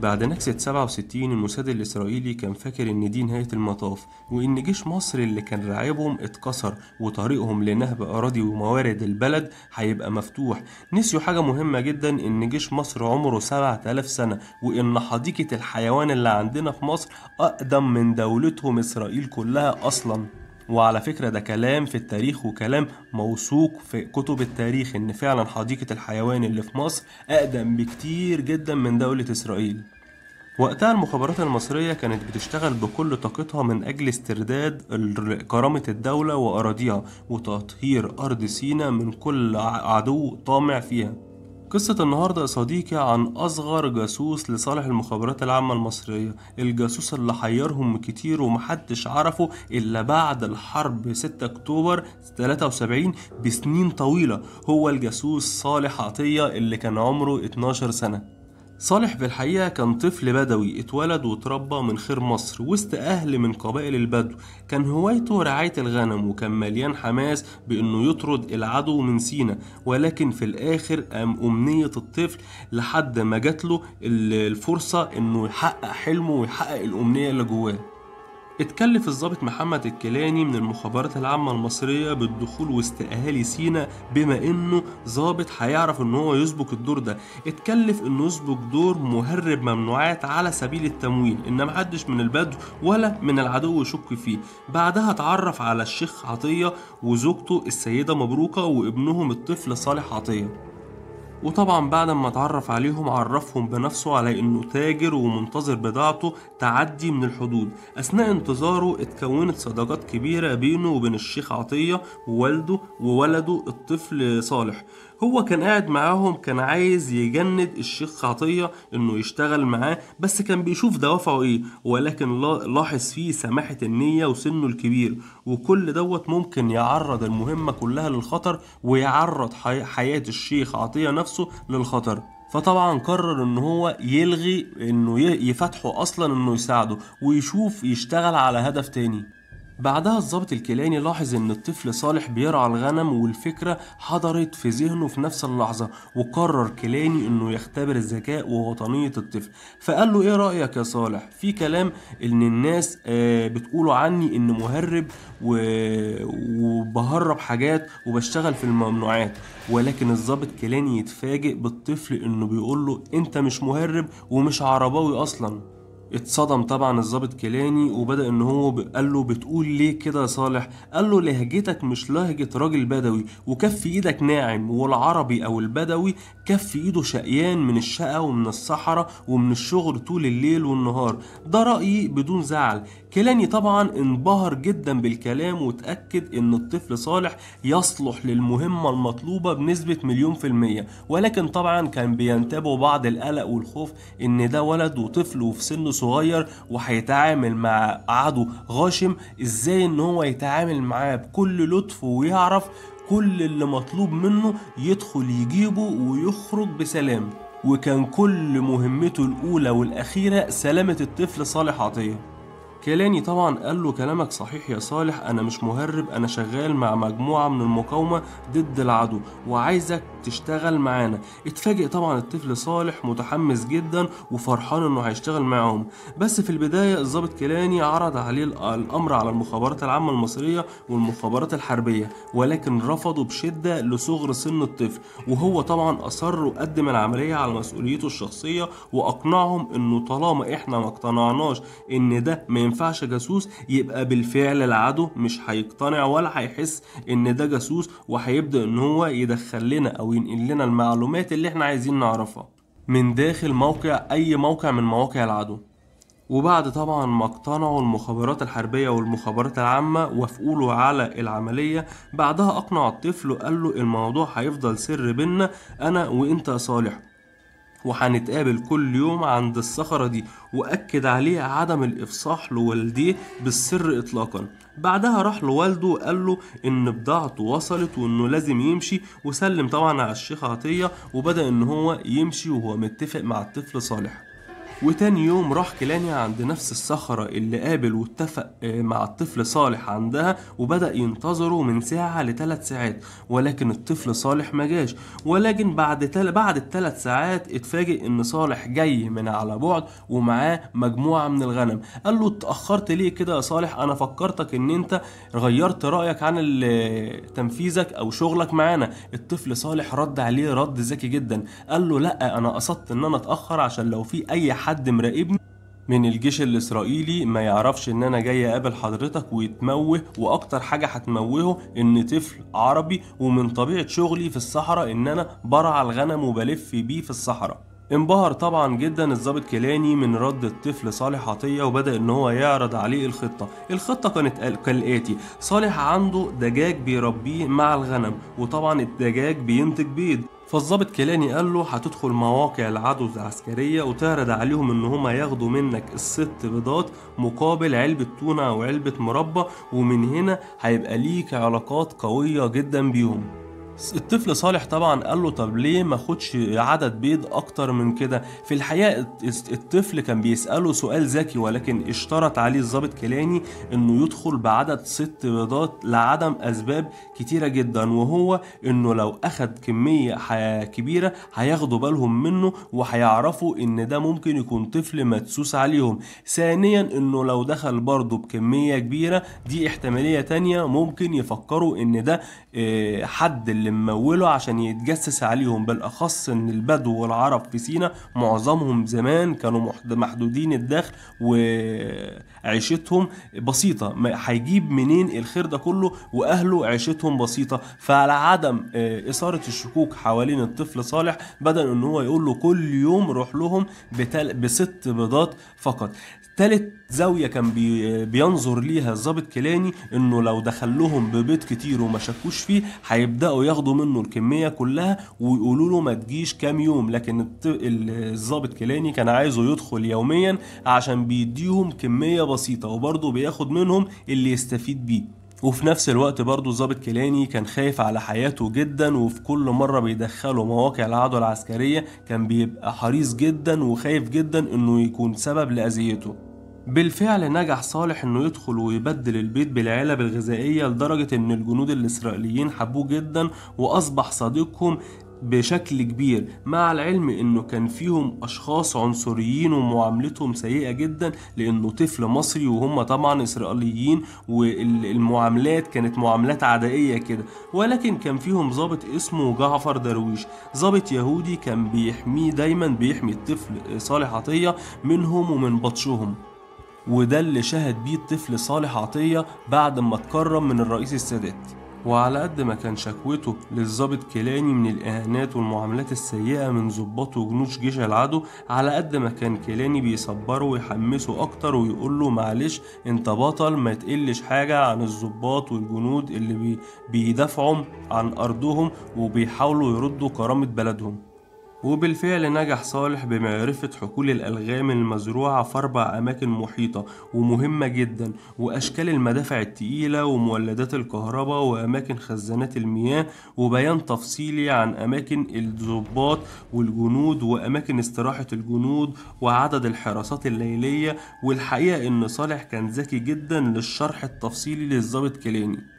بعد نكسة 67 المساد الإسرائيلي كان فاكر إن دي نهاية المطاف وإن جيش مصر اللي كان راعبهم اتكسر وطريقهم لنهب أراضي وموارد البلد هيبقى مفتوح نسيوا حاجة مهمة جدا إن جيش مصر عمره 7000 سنة وإن حديقة الحيوان اللي عندنا في مصر أقدم من دولتهم إسرائيل كلها أصلاً وعلى فكرة ده كلام في التاريخ وكلام موثوق في كتب التاريخ إن فعلا حديقة الحيوان اللي في مصر أقدم بكتير جدا من دولة إسرائيل وقتها المخابرات المصرية كانت بتشتغل بكل طاقتها من أجل استرداد كرامة الدولة وأراضيها وتطهير أرض سينا من كل عدو طامع فيها قصة النهاردة يا صديقي عن أصغر جاسوس لصالح المخابرات العامة المصرية الجاسوس اللي حيرهم كتير ومحدش عرفه إلا بعد الحرب 6 أكتوبر 73 بسنين طويلة هو الجاسوس صالح عطية اللي كان عمره 12 سنة صالح في الحقيقة كان طفل بدوي اتولد واتربى من خير مصر وسط أهل من قبائل البدو كان هوايته رعاية الغنم وكان مليان حماس بأنه يطرد العدو من سينا ولكن في الآخر قام أمنية الطفل لحد ما جات له الفرصة أنه يحقق حلمه ويحقق الأمنية اللي جواه اتكلف الضابط محمد الكيلاني من المخابرات العامة المصرية بالدخول وسط أهالي سينا بما إنه ضابط هيعرف إن هو يسبق الدور ده، اتكلف إنه يسبق دور مهرب ممنوعات على سبيل التموين، إن محدش من البدو ولا من العدو يشك فيه، بعدها اتعرف على الشيخ عطية وزوجته السيدة مبروكة وابنهم الطفل صالح عطية. وطبعا بعد ما اتعرف عليهم عرفهم بنفسه على انه تاجر ومنتظر بضاعته تعدي من الحدود اثناء انتظاره اتكونت صداقات كبيرة بينه وبين الشيخ عطية ووالده وولده الطفل صالح هو كان قاعد معاهم كان عايز يجند الشيخ عطية انه يشتغل معاه بس كان بيشوف دوافعه ايه ولكن لاحظ فيه سماحة النية وسنه الكبير وكل دوت ممكن يعرض المهمة كلها للخطر ويعرض حياة الشيخ عطية نفسه للخطر فطبعا قرر ان هو يلغي انه يفتحه اصلا انه يساعده ويشوف يشتغل على هدف تاني بعدها الظابط الكيلاني لاحظ ان الطفل صالح بيرعى الغنم والفكرة حضرت في ذهنه في نفس اللحظة وقرر كيلاني انه يختبر الذكاء ووطنية الطفل فقال له ايه رأيك يا صالح في كلام ان الناس آه، بتقولوا بتقوله عني ان مهرب و... وبهرب حاجات وبشتغل في الممنوعات ولكن الظابط كيلاني يتفاجئ بالطفل انه بيقول له انت مش مهرب ومش عرباوي اصلا اتصدم طبعا الظابط كيلاني وبدا ان هو قال له بتقول ليه كده يا صالح قال له لهجتك مش لهجه راجل بدوي وكف ايدك ناعم والعربي او البدوي كف ايده شقيان من الشقه ومن الصحراء ومن الشغل طول الليل والنهار ده رايي بدون زعل كيلاني طبعا انبهر جدا بالكلام وتأكد ان الطفل صالح يصلح للمهمة المطلوبة بنسبة مليون في المية ولكن طبعا كان بينتابه بعض القلق والخوف ان ده ولد وطفل وفي سن صغير وهيتعامل مع عدو غاشم ازاي ان هو يتعامل معاه بكل لطف ويعرف كل اللي مطلوب منه يدخل يجيبه ويخرج بسلام وكان كل مهمته الأولى والأخيرة سلامة الطفل صالح عطية كيلاني طبعا قال له كلامك صحيح يا صالح انا مش مهرب انا شغال مع مجموعة من المقاومة ضد العدو وعايزك تشتغل معانا اتفاجئ طبعا الطفل صالح متحمس جدا وفرحان انه هيشتغل معاهم بس في البداية الضابط كيلاني عرض عليه الامر على المخابرات العامة المصرية والمخابرات الحربية ولكن رفضوا بشدة لصغر سن الطفل وهو طبعا اصر وقدم العملية على مسؤوليته الشخصية واقنعهم انه طالما احنا ما اقتنعناش ان ده ما ينفعش جاسوس يبقى بالفعل العدو مش هيقتنع ولا هيحس ان ده جاسوس وهيبدا ان هو يدخل لنا او ينقل لنا المعلومات اللي احنا عايزين نعرفها من داخل موقع اي موقع من مواقع العدو وبعد طبعا ما اقتنعوا المخابرات الحربية والمخابرات العامة وافقوا له على العملية بعدها أقنع الطفل وقال له الموضوع هيفضل سر بينا أنا وأنت صالح وهنتقابل كل يوم عند الصخرة دي وأكد عليه عدم الإفصاح لوالديه بالسر إطلاقا بعدها راح لوالده وقال له إن بضاعته وصلت وإنه لازم يمشي وسلم طبعا على الشيخ عطية وبدأ إن هو يمشي وهو متفق مع الطفل صالح وتاني يوم راح كلانيا عند نفس الصخرة اللي قابل واتفق آه، مع الطفل صالح عندها وبدأ ينتظره من ساعة لثلاث ساعات ولكن الطفل صالح ما جاش ولكن بعد تل... بعد الثلاث ساعات اتفاجئ ان صالح جاي من على بعد ومعاه مجموعة من الغنم قال له اتأخرت ليه كده يا صالح انا فكرتك ان انت غيرت رأيك عن تنفيذك او شغلك معانا الطفل صالح رد عليه رد ذكي جدا قال له لا انا قصدت ان انا اتأخر عشان لو في اي حد حد مراقبني من الجيش الاسرائيلي ما يعرفش ان انا جاي اقابل حضرتك ويتموه واكتر حاجه هتموهه ان طفل عربي ومن طبيعه شغلي في الصحراء ان انا برعى الغنم وبلف بيه في الصحراء انبهر طبعا جدا الظابط كيلاني من رد الطفل صالح عطية وبدأ ان هو يعرض عليه الخطة الخطة كانت كالآتي صالح عنده دجاج بيربيه مع الغنم وطبعا الدجاج بينتج بيض فالظابط كيلاني قال له هتدخل مواقع العدو العسكرية وتعرض عليهم ان هما ياخدوا منك الست بيضات مقابل علبة تونة او علبة مربى ومن هنا هيبقى ليك علاقات قوية جدا بيهم الطفل صالح طبعا قال له طب ليه ما اخدش عدد بيض اكتر من كده في الحقيقه الطفل كان بيساله سؤال ذكي ولكن اشترط عليه الضابط كلاني انه يدخل بعدد ست بيضات لعدم اسباب كتيره جدا وهو انه لو اخد كميه كبيره هياخدوا بالهم منه وهيعرفوا ان ده ممكن يكون طفل مدسوس عليهم ثانيا انه لو دخل برضه بكميه كبيره دي احتماليه تانية ممكن يفكروا ان ده آه، حد اللي مموله عشان يتجسس عليهم بالأخص إن البدو والعرب في سينا معظمهم زمان كانوا محدودين الدخل وعيشتهم بسيطة هيجيب منين الخير ده كله وأهله عيشتهم بسيطة فعلى عدم آه، إثارة الشكوك حوالين الطفل صالح بدل إن هو يقول له كل يوم روح لهم بست بيضات فقط تالت زاوية كان بي بينظر ليها الظابط كيلاني إنه لو دخل لهم ببيض كتير وما شكوش فيه هيبدأوا ياخدوا منه الكميه كلها ويقولوا له ما تجيش كام يوم لكن الظابط كيلاني كان عايزه يدخل يوميا عشان بيديهم كميه بسيطه وبرضه بياخد منهم اللي يستفيد بيه وفي نفس الوقت برضه الظابط كيلاني كان خايف على حياته جدا وفي كل مرة بيدخله مواقع العدوى العسكرية كان بيبقى حريص جدا وخايف جدا انه يكون سبب لأذيته بالفعل نجح صالح انه يدخل ويبدل البيت بالعلب الغذائية لدرجة ان الجنود الاسرائيليين حبوه جدا واصبح صديقهم بشكل كبير مع العلم انه كان فيهم اشخاص عنصريين ومعاملتهم سيئة جدا لانه طفل مصري وهم طبعا اسرائيليين والمعاملات كانت معاملات عدائية كده ولكن كان فيهم ضابط اسمه جعفر درويش ضابط يهودي كان بيحميه دايما بيحمي الطفل صالح عطية منهم ومن بطشهم وده اللي شهد بيه الطفل صالح عطية بعد ما اتكرم من الرئيس السادات وعلى قد ما كان شكوته للظابط كيلاني من الإهانات والمعاملات السيئة من ظباط وجنود جيش العدو على قد ما كان كيلاني بيصبره ويحمسه أكتر ويقول له معلش أنت بطل ما تقلش حاجة عن الظباط والجنود اللي بي بيدافعوا عن أرضهم وبيحاولوا يردوا كرامة بلدهم وبالفعل نجح صالح بمعرفة حقول الألغام المزروعة في أربع أماكن محيطة ومهمة جدا وأشكال المدافع التقيلة ومولدات الكهرباء وأماكن خزانات المياه وبيان تفصيلي عن أماكن الضباط والجنود وأماكن استراحة الجنود وعدد الحراسات الليلية والحقيقة إن صالح كان ذكي جدا للشرح التفصيلي للظابط كليني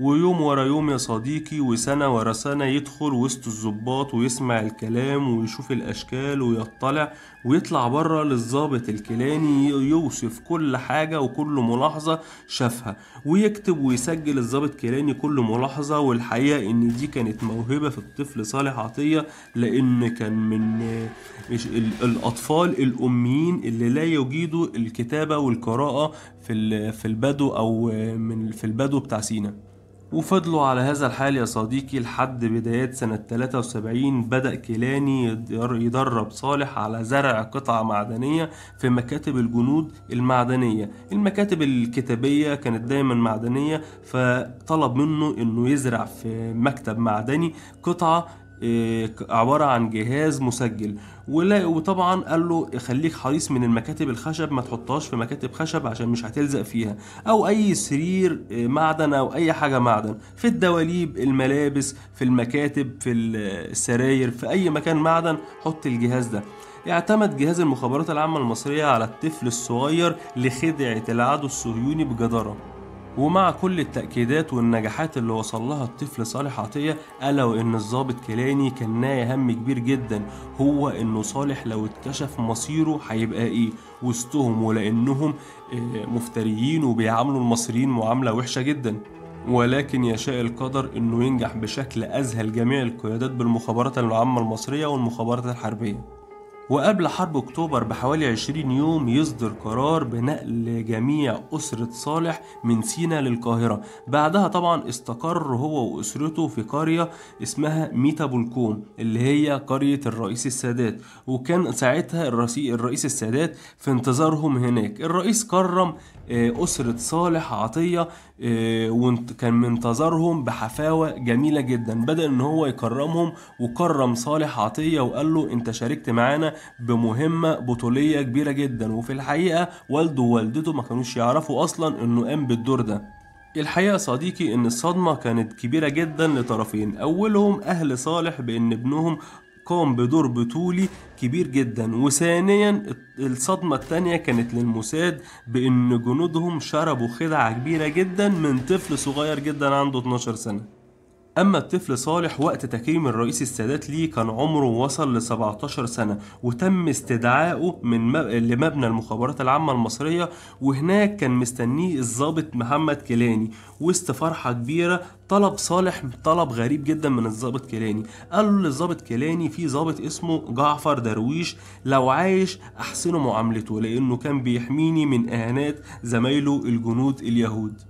ويوم ورا يوم يا صديقي وسنة ورا سنة يدخل وسط الظباط ويسمع الكلام ويشوف الأشكال ويطلع ويطلع بره للظابط الكيلاني يوصف كل حاجة وكل ملاحظة شافها ويكتب ويسجل الظابط كيلاني كل ملاحظة والحقيقة إن دي كانت موهبة في الطفل صالح عطية لأن كان من الأطفال الأميين اللي لا يجيدوا الكتابة والقراءة في البدو أو من في البدو بتاع سينا وفضلوا على هذا الحال يا صديقي لحد بدايات سنة 73 بدأ كيلاني يدرب صالح على زرع قطع معدنية في مكاتب الجنود المعدنية المكاتب الكتابية كانت دايما معدنية فطلب منه انه يزرع في مكتب معدني قطعة إيه، عبارة عن جهاز مسجل وطبعا قال له خليك حريص من المكاتب الخشب ما تحطهاش في مكاتب خشب عشان مش هتلزق فيها او اي سرير إيه، معدن او اي حاجة معدن في الدواليب الملابس في المكاتب في السراير في اي مكان معدن حط الجهاز ده اعتمد جهاز المخابرات العامة المصرية على الطفل الصغير لخدعة العدو الصهيوني بجدارة ومع كل التأكيدات والنجاحات اللي وصل لها الطفل صالح عطية ألا وإن الظابط كلاني كان ناي هم كبير جدا هو إنه صالح لو اتكشف مصيره هيبقى إيه وسطهم ولأنهم آه، مفتريين وبيعاملوا المصريين معاملة وحشة جدا ولكن يشاء القدر انه ينجح بشكل اذهل جميع القيادات بالمخابرات العامه المصريه والمخابرات الحربيه وقبل حرب أكتوبر بحوالي 20 يوم يصدر قرار بنقل جميع أسرة صالح من سينا للقاهرة بعدها طبعا استقر هو وأسرته في قرية اسمها ميتا بولكوم اللي هي قرية الرئيس السادات وكان ساعتها الرئيس السادات في انتظارهم هناك الرئيس كرم آه، أسرة صالح عطية آه، وكان منتظرهم بحفاوة جميلة جدا بدأ ان هو يكرمهم وكرم صالح عطية وقال له انت شاركت معانا بمهمة بطولية كبيرة جدا وفي الحقيقة والده ووالدته ما كانوش يعرفوا أصلا إنه قام بالدور ده الحقيقة صديقي إن الصدمة كانت كبيرة جدا لطرفين أولهم أهل صالح بإن ابنهم قام بدور بطولي كبير جدا وثانيا الصدمة التانية كانت للموساد بإن جنودهم شربوا خدعة كبيرة جدا من طفل صغير جدا عنده 12 سنة أما الطفل صالح وقت تكريم الرئيس السادات ليه كان عمره وصل ل 17 سنة وتم استدعائه من مب... لمبنى المخابرات العامة المصرية وهناك كان مستنيه الضابط محمد كيلاني وسط فرحة كبيرة طلب صالح طلب غريب جدا من الضابط كيلاني قال له للضابط كيلاني في ضابط اسمه جعفر درويش لو عايش أحسنه معاملته لأنه كان بيحميني من إهانات زمايله الجنود اليهود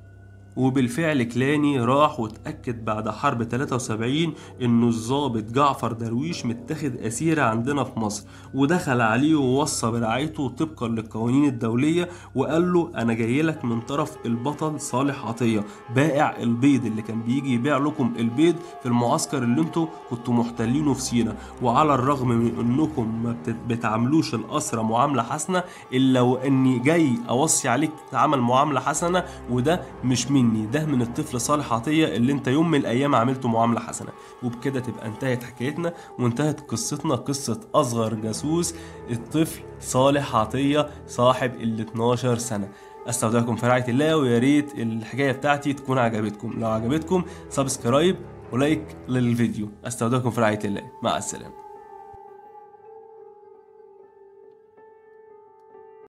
وبالفعل كلاني راح واتأكد بعد حرب 73 انه الظابط جعفر درويش متاخد أسيرة عندنا في مصر ودخل عليه ووصى برعايته طبقا للقوانين الدولية وقال له أنا جايلك من طرف البطل صالح عطية بائع البيض اللي كان بيجي يبيع لكم البيض في المعسكر اللي انتوا كنتوا محتلينه في سينا وعلى الرغم من انكم ما بتعاملوش الأسرة معاملة حسنة إلا وإني جاي أوصي عليك تعمل معاملة حسنة وده مش مني مني ده من الطفل صالح عطيه اللي انت يوم من الايام عملته معامله حسنه وبكده تبقى انتهت حكايتنا وانتهت قصتنا قصه اصغر جاسوس الطفل صالح عطيه صاحب ال 12 سنه استودعكم في رعايه الله ويا ريت الحكايه بتاعتي تكون عجبتكم لو عجبتكم سبسكرايب ولايك للفيديو استودعكم في رعايه الله مع السلامه